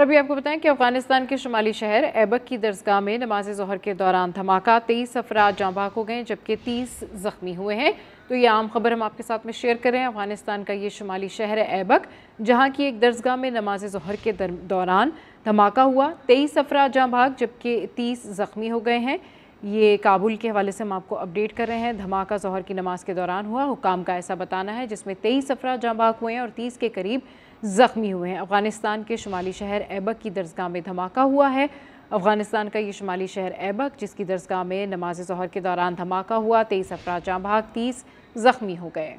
और अभी आपको बताएं कि अफगानिस्तान के शुमाली शहर ऐबक की दर्जगाह में नमाज जहर के दौरान धमाका तेईस अफराज जाँ बाक हो गए जबकि तीस जख्मी हुए हैं तो ये आम खबर हम आपके साथ में शेयर करें अफगानिस्तान का ये शुमाली शहर है ऐबक जहाँ की एक दर्जगाह में नमाज जहर के दौरान धमाका हुआ तेईस अफराज जाँ भाग जबकि तीस जख्मी हो गए हैं ये काबुल के हवाले से हम आपको अपडेट कर रहे हैं धमाका जहर की नमाज के दौरान हुआ हुकाम का ऐसा बताना है जिसमें तेईस अफराज जाँ भाग हुए हैं और तीस के करीब ज़ख्मी हुए हैं अफगानिस्तान के शुमाली शहर ऐबक की दर्जगाह में धमाका हुआ है अफगानिस्तान का ये शुमाली शहर ऐबक जिसकी दर्जगाह में नमाज जहर के दौरान धमाका हुआ तेईस अफराज जहाँ भाग तीस ज़ख्मी हो गए